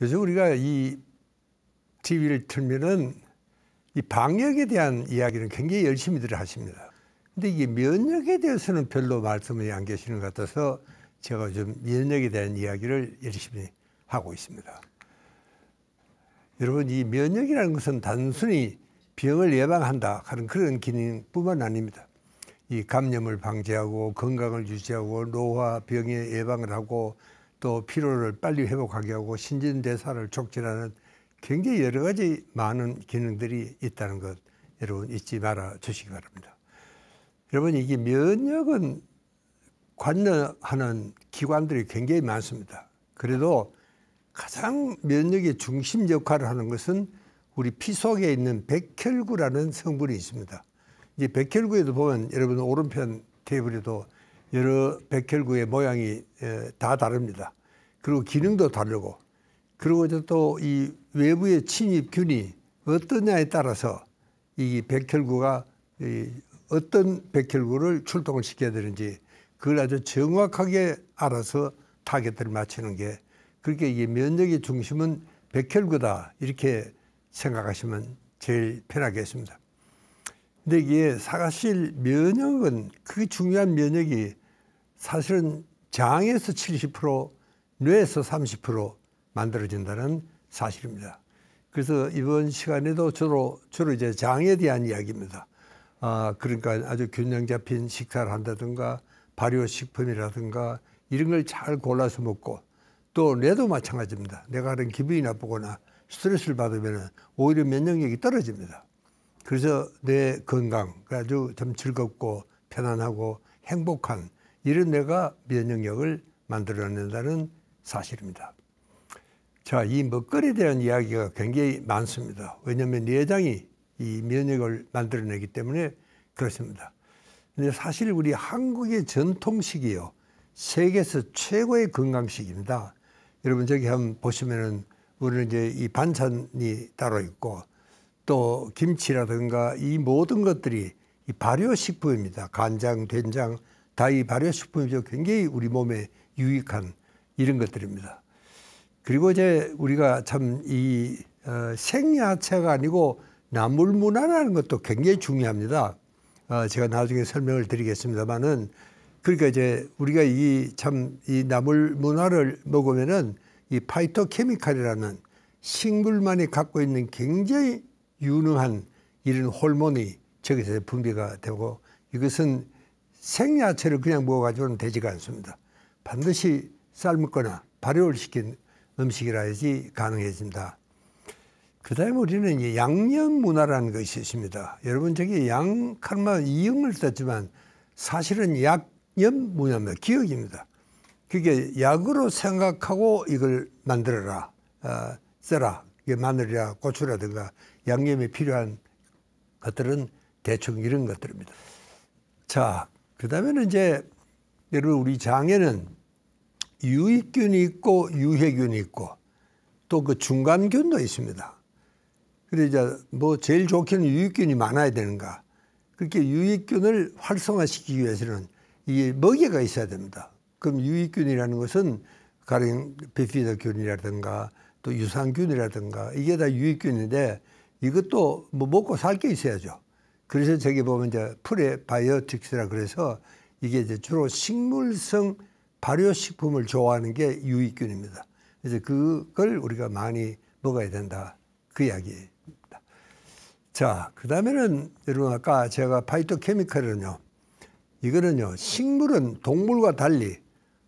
요즘 우리가 이 TV를 틀면은 이 방역에 대한 이야기는 굉장히 열심히들 하십니다. 근데 이게 면역에 대해서는 별로 말씀을안 계시는 것 같아서 제가 좀 면역에 대한 이야기를 열심히 하고 있습니다. 여러분 이 면역이라는 것은 단순히 병을 예방한다 하는 그런 기능뿐만 아닙니다. 이 감염을 방지하고 건강을 유지하고 노화 병의 예방을 하고 또 피로를 빨리 회복하게 하고 신진대사를 촉진하는 굉장히 여러 가지 많은 기능들이 있다는 것 여러분 잊지 말아 주시기 바랍니다. 여러분 이게 면역은 관여하는 기관들이 굉장히 많습니다. 그래도 가장 면역의 중심 역할을 하는 것은 우리 피 속에 있는 백혈구라는 성분이 있습니다. 이제 백혈구에도 보면 여러분 오른편 테이블에도 여러 백혈구의 모양이 다 다릅니다. 그리고 기능도 다르고 그리고 이제 또 이 외부의 침입균이 어떠냐에 따라서 이 백혈구가 이 어떤 백혈구를 출동을 시켜야 되는지 그걸 아주 정확하게 알아서 타겟을 맞추는 게 그렇게 이게 면역의 중심은 백혈구다 이렇게 생각하시면 제일 편하겠습니다. 근데 이게 사실 면역은 그게 중요한 면역이 사실은 장에서 70% 뇌에서 30% 만들어진다는 사실입니다. 그래서 이번 시간에도 주로 주로 이제 장에 대한 이야기입니다. 아 그러니까 아주 균형 잡힌 식사를 한다든가 발효 식품이라든가 이런 걸 잘 골라서 먹고 또 뇌도 마찬가지입니다. 내가 하는 기분이 나쁘거나 스트레스를 받으면 오히려 면역력이 떨어집니다. 그래서 뇌 건강 아주 좀 즐겁고 편안하고 행복한 이런 내가 면역력을 만들어낸다는 사실입니다. 자, 이 먹거리에 대한 이야기가 굉장히 많습니다. 왜냐하면 내장이 이 면역을 만들어내기 때문에 그렇습니다. 근데 사실 우리 한국의 전통식이요. 세계에서 최고의 건강식입니다. 여러분 저기 한번 보시면은 우리는 이제 이 반찬이 따로 있고 또 김치라든가 이 모든 것들이 이 발효식품입니다. 간장, 된장, 다이 발효 식품이죠 굉장히 우리 몸에 유익한 이런 것들입니다. 그리고 이제 우리가 참이 어, 생야채가 아니고 나물 문화라는 것도 굉장히 중요합니다. 어, 제가 나중에 설명을 드리겠습니다만은 그러니까 이제 우리가 이 참 이 나물 문화를 먹으면은 이 파이토케미칼이라는 식물만이 갖고 있는 굉장히 유능한 이런 호르몬이 저기서 분비가 되고 이것은 생야채를 그냥 먹어가지고는 되지가 않습니다. 반드시 삶거나 발효를 시킨 음식이라야지 가능해집니다그 다음에 우리는 양념 문화라는 것이 있습니다. 여러분 저기 양, 칼마, 이응을 썼지만 사실은 약념 문화입니다. 기억입니다. 그게 약으로 생각하고 이걸 만들어라, 어, 써라. 이게 마늘이라 고추라든가 양념에 필요한 것들은 대충 이런 것들입니다. 자, 그 다음에는 이제 예를 들어 우리 장에는 유익균이 있고 유해균이 있고 또 그 중간균도 있습니다. 그래 이제 뭐 제일 좋게는 유익균이 많아야 되는가. 그렇게 유익균을 활성화시키기 위해서는 이 먹이가 있어야 됩니다. 그럼 유익균이라는 것은 가령 비피더균이라든가 또 유산균이라든가 이게 다 유익균인데 이것도 뭐 먹고 살 게 있어야죠. 그래서 저기 보면 이제 프레바이오틱스라 그래서 이게 이제 주로 식물성 발효식품을 좋아하는 게 유익균입니다. 그래서 그걸 우리가 많이 먹어야 된다. 그 이야기입니다. 자, 그 다음에는 여러분 아까 제가 파이토케미컬은요. 이거는요, 식물은 동물과 달리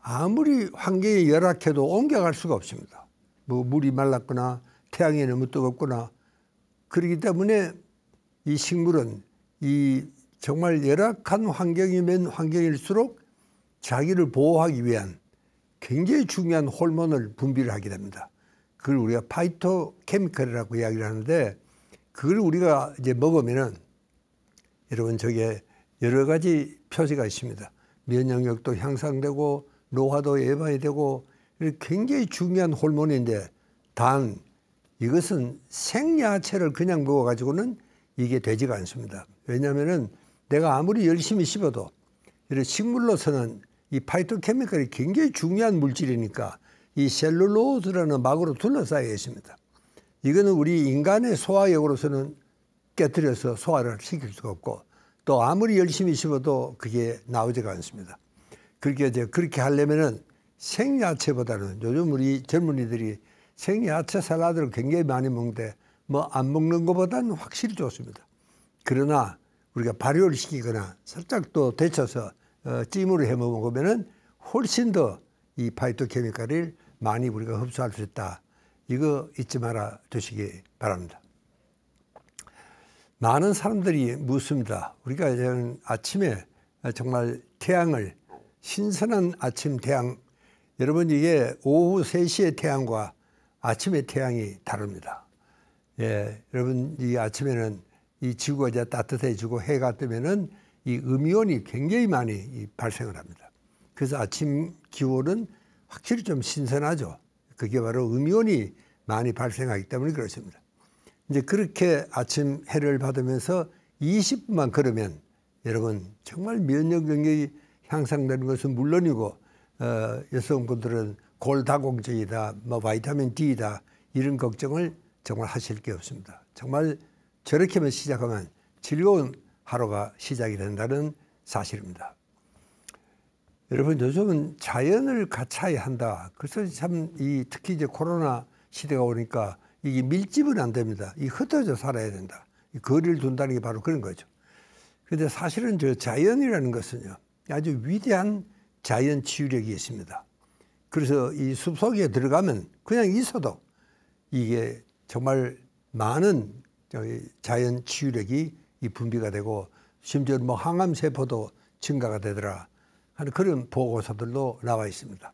아무리 환경이 열악해도 옮겨갈 수가 없습니다. 뭐 물이 말랐거나 태양이 너무 뜨겁거나 그렇기 때문에 이 식물은 이 정말 열악한 환경이면 환경일수록 자기를 보호하기 위한 굉장히 중요한 호르몬을 분비를 하게 됩니다. 그걸 우리가 파이토 케미컬이라고 이야기를 하는데 그걸 우리가 이제 먹으면은 여러분 저게 여러 가지 표시가 있습니다. 면역력도 향상되고 노화도 예방이 되고 굉장히 중요한 호르몬인데 단 이것은 생야채를 그냥 먹어가지고는 이게 되지가 않습니다. 왜냐하면은 내가 아무리 열심히 씹어도 이런 식물로서는 이 파이토케미컬이 굉장히 중요한 물질이니까 이 셀룰로스라는 막으로 둘러싸여 있습니다. 이거는 우리 인간의 소화력으로서는 깨뜨려서 소화를 시킬 수가 없고 또 아무리 열심히 씹어도 그게 나오지가 않습니다. 그렇게 이제 그렇게 하려면은 생야채보다는 요즘 우리 젊은이들이 생야채 샐러드를 굉장히 많이 먹는데 뭐안 먹는 것보다는 확실히 좋습니다. 그러나 우리가 발효를 시키거나 살짝 또 데쳐서 어, 찜으로 해 먹으면은 훨씬 더 이 파이토케미칼을 많이 우리가 흡수할 수 있다. 이거 잊지 말아 주시기 바랍니다. 많은 사람들이 묻습니다. 우리가 아침에 아, 정말 태양을 신선한 아침 태양 여러분 이게 오후 세시의 태양과 아침의 태양이 다릅니다. 예, 여러분 이 아침에는 이 지구가 이제 따뜻해지고 해가 뜨면은 이 음이온이 굉장히 많이 발생을 합니다. 그래서 아침 기온은 확실히 좀 신선하죠. 그게 바로 음이온이 많이 발생하기 때문에 그렇습니다. 이제 그렇게 아침 해를 받으면서 20분만 걸으면 여러분 정말 면역 능력이 향상되는 것은 물론이고 어, 여성분들은 골다공증이다, 뭐 바이타민 D다 이런 걱정을 정말 하실 게 없습니다. 정말 저렇게만 시작하면 즐거운 하루가 시작이 된다는 사실입니다. 여러분 요즘은 자연을 갖춰야 한다. 그래서 참 이 특히 이제 코로나 시대가 오니까 이게 밀집은 안 됩니다. 이 흩어져 살아야 된다. 이 거리를 둔다는 게 바로 그런 거죠. 근데 사실은 저 자연이라는 것은요 아주 위대한 자연 치유력이 있습니다. 그래서 이 숲속에 들어가면 그냥 있어도 이게 정말 많은 자연 치유력이 분비가 되고 심지어 뭐 항암 세포도 증가가 되더라 하는 그런 보고서들도 나와 있습니다.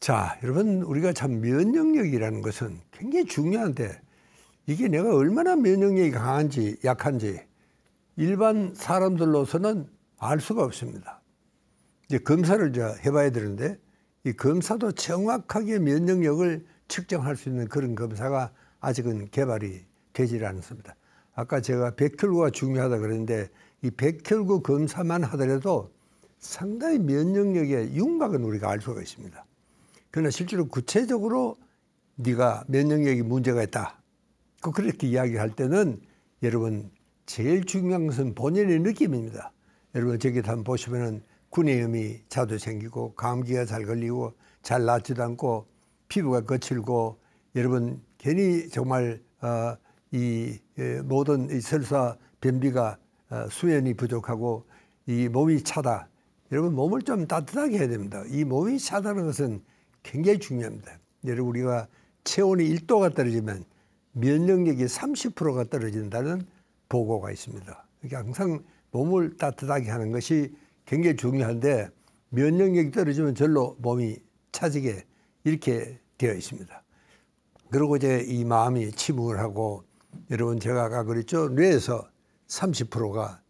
자, 여러분 우리가 참 면역력이라는 것은 굉장히 중요한데 이게 내가 얼마나 면역력이 강한지 약한지 일반 사람들로서는 알 수가 없습니다. 이제 검사를 해봐야 되는데 이 검사도 정확하게 면역력을 측정할 수 있는 그런 검사가 아직은 개발이 되질 않습니다. 아까 제가 백혈구가 중요하다 그랬는데 이 백혈구 검사만 하더라도 상당히 면역력의 윤곽은 우리가 알 수가 있습니다. 그러나 실제로 구체적으로 네가 면역력이 문제가 있다. 그 그렇게 이야기할 때는 여러분 제일 중요한 것은 본인의 느낌입니다. 여러분 저기 한번 보시면은 구내염이 자주 생기고 감기가 잘 걸리고 잘 낫지도 않고 피부가 거칠고 여러분 괜히 정말 어, 이 모든 이 설사 변비가 어, 수면이 부족하고 이 몸이 차다. 여러분 몸을 좀 따뜻하게 해야 됩니다. 이 몸이 차다는 것은 굉장히 중요합니다. 여러분 우리가 체온이 1도가 떨어지면 면역력이 30%가 떨어진다는 보고가 있습니다. 그러니까 항상 몸을 따뜻하게 하는 것이 굉장히 중요한데 면역력이 떨어지면 절로 몸이 차지게 이렇게 되어 있습니다. 그리고 이제 이 마음이 침묵을 하고 여러분 제가 아까 그랬죠 뇌에서 30%가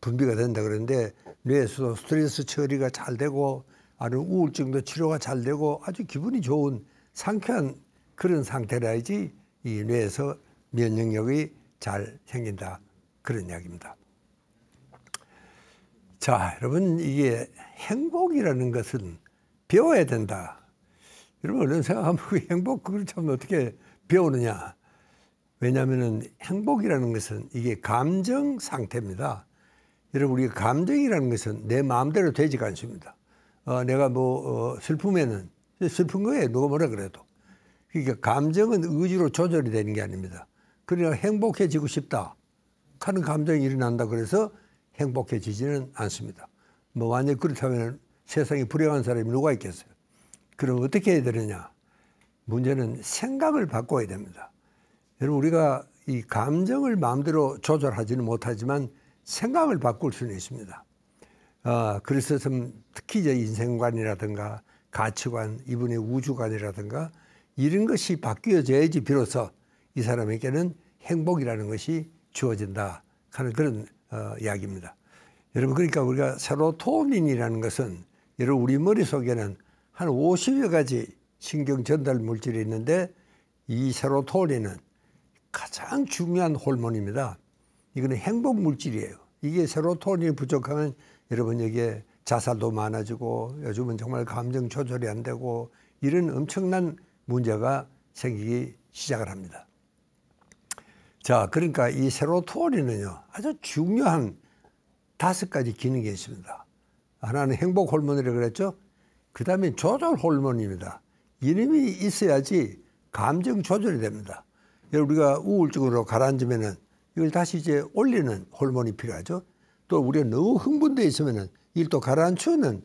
분비가 된다 그러는데 뇌에서도 스트레스 처리가 잘 되고 아니 우울증도 치료가 잘 되고 아주 기분이 좋은 상쾌한 그런 상태라야지 이 뇌에서 면역력이 잘 생긴다 그런 이야기입니다. 자 여러분 이게 행복이라는 것은 배워야 된다 여러분 얼른 생각하면 그 행복 그걸 참 어떻게 배우느냐. 왜냐하면은 행복이라는 것은 이게 감정 상태입니다. 여러분 우리 감정이라는 것은 내 마음대로 되지가 않습니다. 어, 내가 뭐 어, 슬프면은 슬픈 거예요. 누가 뭐라 그래도. 그러니까 감정은 의지로 조절이 되는 게 아닙니다. 그러나 행복해지고 싶다 하는 감정이 일어난다 그래서 행복해지지는 않습니다. 뭐 완전 그렇다면 세상에 불행한 사람이 누가 있겠어요? 그럼 어떻게 해야 되느냐? 문제는 생각을 바꿔야 됩니다. 여러분 우리가 이 감정을 마음대로 조절하지는 못하지만 생각을 바꿀 수는 있습니다. 아, 그래서 좀 특히 이제 인생관이라든가 가치관, 이분의 우주관이라든가 이런 것이 바뀌어져야지 비로소 이 사람에게는 행복이라는 것이 주어진다 하는 그런 어, 이야기입니다. 여러분 그러니까 우리가 새로 토민이라는 것은 여러분 우리 머릿속에는 한 50여 가지 신경 전달 물질이 있는데 이 세로토닌은 가장 중요한 호르몬입니다. 이거는 행복 물질이에요. 이게 세로토닌이 부족하면 여러분 여기에 자살도 많아지고 요즘은 정말 감정 조절이 안 되고 이런 엄청난 문제가 생기기 시작을 합니다. 자, 그러니까 이 세로토닌은요 아주 중요한 다섯 가지 기능이 있습니다. 하나는 행복 호르몬이라고 그랬죠. 그 다음에 조절 호르몬입니다. 이름이 있어야지 감정 조절이 됩니다. 우리가 우울증으로 가라앉으면은 이걸 다시 이제 올리는 호르몬이 필요하죠. 또 우리가 너무 흥분돼 있으면은 이걸 또 가라앉히는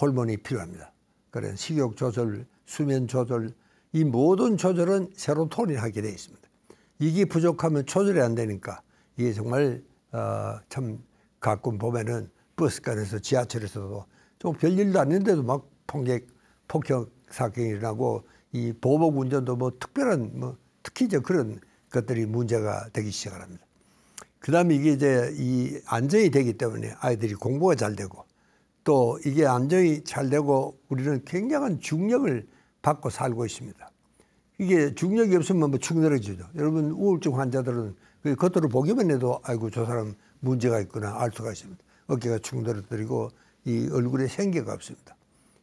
호르몬이 필요합니다. 그래 식욕 조절, 수면 조절, 이 모든 조절은 세로토닌 하게 되어 있습니다. 이게 부족하면 조절이 안 되니까 이게 정말 어, 참 가끔 보면은 버스간에서 지하철에서도 좀 별일도 아닌데도 막 폭력, 폭격 사건이 일어나고 이 보복 운전도 뭐 특별한 뭐 특히죠 그런 것들이 문제가 되기 시작을 합니다. 그 다음에 이게 이제 이 안정이 되기 때문에 아이들이 공부가 잘 되고 또 이게 안정이 잘 되고 우리는 굉장한 중력을 받고 살고 있습니다. 이게 중력이 없으면 뭐충내해지죠 여러분 우울증 환자들은 그 겉으로 보기만 해도 아이고 저 사람 문제가 있구나 알 수가 있습니다. 어깨가 충돌을 드리고 이 얼굴에 생기가 없습니다.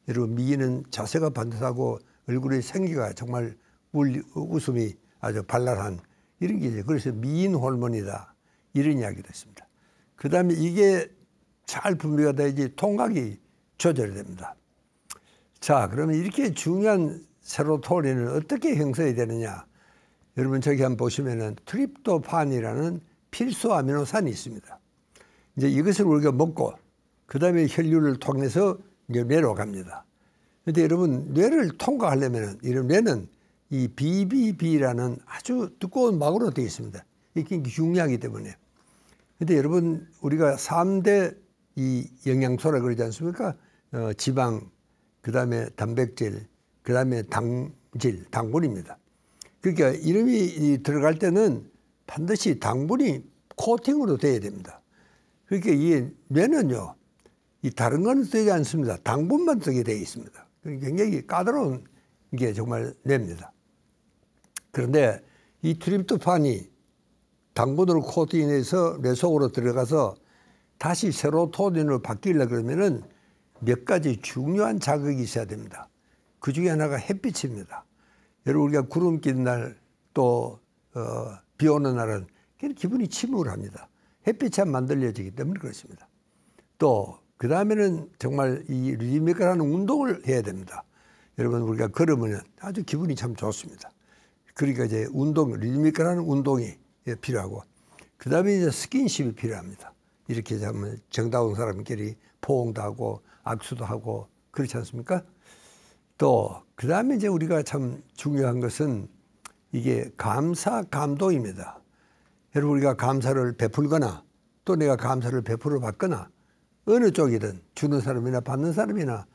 여러분 미인은 자세가 반듯하고 얼굴의 생기가 정말 울, 웃음이 아주 발랄한 이런 게 이제 그래서 미인 호르몬이다 이런 이야기를 했습니다. 그 다음에 이게 잘 분비가 돼야지 통각이 조절이 됩니다. 자 그러면 이렇게 중요한 세로토닌을 어떻게 형성이 되느냐 여러분 저기 한번 보시면은 트립토판이라는 필수 아미노산이 있습니다. 이제 이것을 우리가 먹고 그 다음에 혈류를 통해서 이제 뇌로 갑니다. 근데 여러분 뇌를 통과하려면 이런 뇌는 이 BBB라는 아주 두꺼운 막으로 되어 있습니다. 이게 중요하기 때문에. 근데 여러분 우리가 3대 이 영양소라 그러지 않습니까? 어, 지방, 그다음에 단백질, 그다음에 당질, 당분입니다. 그러니까 이름이 들어갈 때는 반드시 당분이 코팅으로 돼야 됩니다. 그러니까 이 뇌는요. 이 다른 건 쓰이지 않습니다. 당분만 쓰게 되어 있습니다. 그러니까 굉장히 까다로운 게 정말 냅니다. 그런데 이 트립토판이 당분으로 코팅해서 뇌 속으로 들어가서 다시 세로토닌으로 바뀌려 그러면은 몇 가지 중요한 자극이 있어야 됩니다. 그 중에 하나가 햇빛입니다. 여러분 우리가 구름 낀 날또 어, 비 오는 날은 기분이 침울합니다. 햇빛에 만들어지기 때문에 그렇습니다. 또그 다음에는 정말 이 리메이크라는 운동을 해야 됩니다. 여러분 우리가 걸으면 아주 기분이 참 좋습니다. 그러니까 이제 운동 리메이크라는 운동이 예, 필요하고 그 다음에 이제 스킨십이 필요합니다. 이렇게 하면 정다운 사람끼리 포옹도 하고 악수도 하고 그렇지 않습니까? 또 그 다음에 이제 우리가 참 중요한 것은 이게 감사 감동입니다. 여러분 우리가 감사를 베풀거나 또 내가 감사를 베풀어 받거나 어느 쪽이든 주는 사람이나 받는 사람이나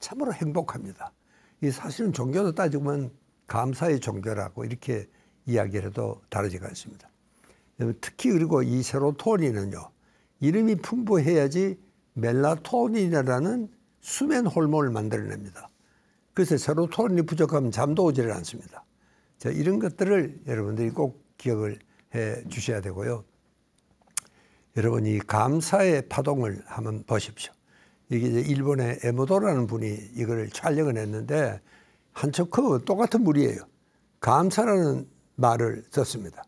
참으로 행복합니다. 이 사실은 종교도 따지고 보면 감사의 종교라고 이렇게 이야기를 해도 다르지가 않습니다. 특히 그리고 이 세로토닌은요. 이름이 풍부해야지 멜라토닌이라는 수면 호르몬을 만들어냅니다. 그래서 세로토닌이 부족하면 잠도 오지를 않습니다. 자, 이런 것들을 여러분들이 꼭 기억을 해 주셔야 되고요. 여러분 이 감사의 파동을 한번 보십시오. 이게 이제 일본의 에모도라는 분이 이거를 촬영을 했는데 한척크 그 똑같은 물이에요. 감사라는 말을 썼습니다.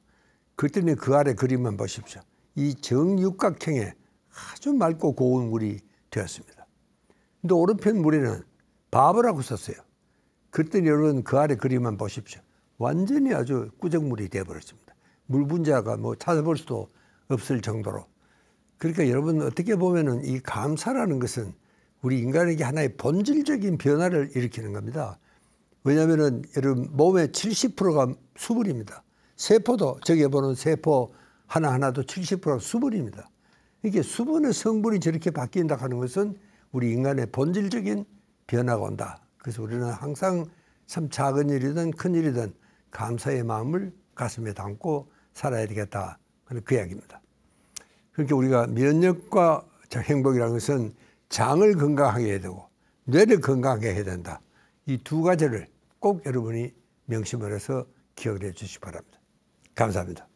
그랬더니 그 아래 그림만 보십시오. 이 정육각형의 아주 맑고 고운 물이 되었습니다. 근데 오른편 물에는 바보라고 썼어요. 그랬더니 여러분 그 아래 그림만 보십시오. 완전히 아주 꾸정물이 되어버렸습니다. 물 분자가 뭐 찾아볼 수도 없을 정도로 그러니까 여러분 어떻게 보면은 이 감사라는 것은 우리 인간에게 하나의 본질적인 변화를 일으키는 겁니다. 왜냐하면은 여러분 몸의 70%가 수분입니다. 세포도 저기 보는 세포 하나 하나도 70%가 수분입니다. 이게 수분의 성분이 저렇게 바뀐다 하는 것은 우리 인간의 본질적인 변화가 온다. 그래서 우리는 항상 참 작은 일이든 큰 일이든 감사의 마음을 가슴에 담고 살아야 되겠다. 하는 그 이야기입니다. 그렇게 그러니까 우리가 면역과 행복이라는 것은 장을 건강하게 해야 되고 뇌를 건강하게 해야 된다. 이 두 가지를 꼭 여러분이 명심을 해서 기억해 주시기 바랍니다. 감사합니다.